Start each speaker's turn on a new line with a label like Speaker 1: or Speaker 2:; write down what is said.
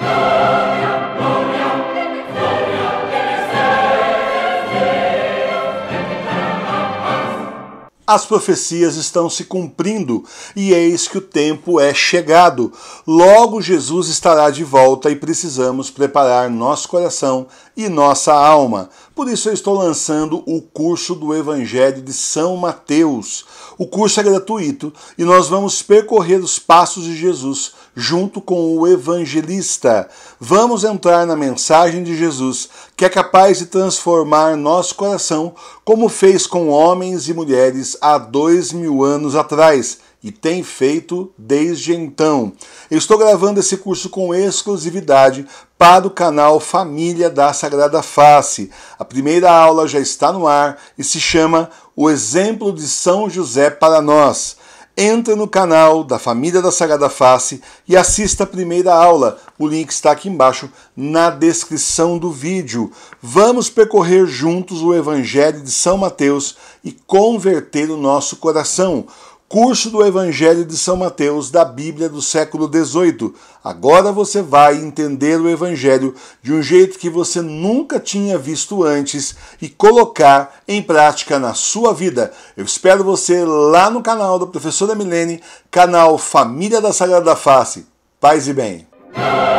Speaker 1: No! As profecias estão se cumprindo e eis que o tempo é chegado. Logo Jesus estará de volta e precisamos preparar nosso coração e nossa alma. Por isso eu estou lançando o curso do Evangelho de São Mateus. O curso é gratuito e nós vamos percorrer os passos de Jesus junto com o evangelista. Vamos entrar na mensagem de Jesus, que é capaz de transformar nosso coração, como fez com homens e mulheres há dois mil anos atrás e tem feito desde então. Eu estou gravando esse curso com exclusividade para o canal Família da Sagrada Face. A primeira aula já está no ar e se chama O Exemplo de São José para Nós. Entra no canal da Família da Sagrada Face e assista a primeira aula. O link está aqui embaixo na descrição do vídeo. Vamos percorrer juntos o Evangelho de São Mateus e converter o nosso coração curso do Evangelho de São Mateus da Bíblia do século XVIII. Agora você vai entender o Evangelho de um jeito que você nunca tinha visto antes e colocar em prática na sua vida. Eu espero você lá no canal da professora Milene, canal Família da Sagrada Face. Paz e bem.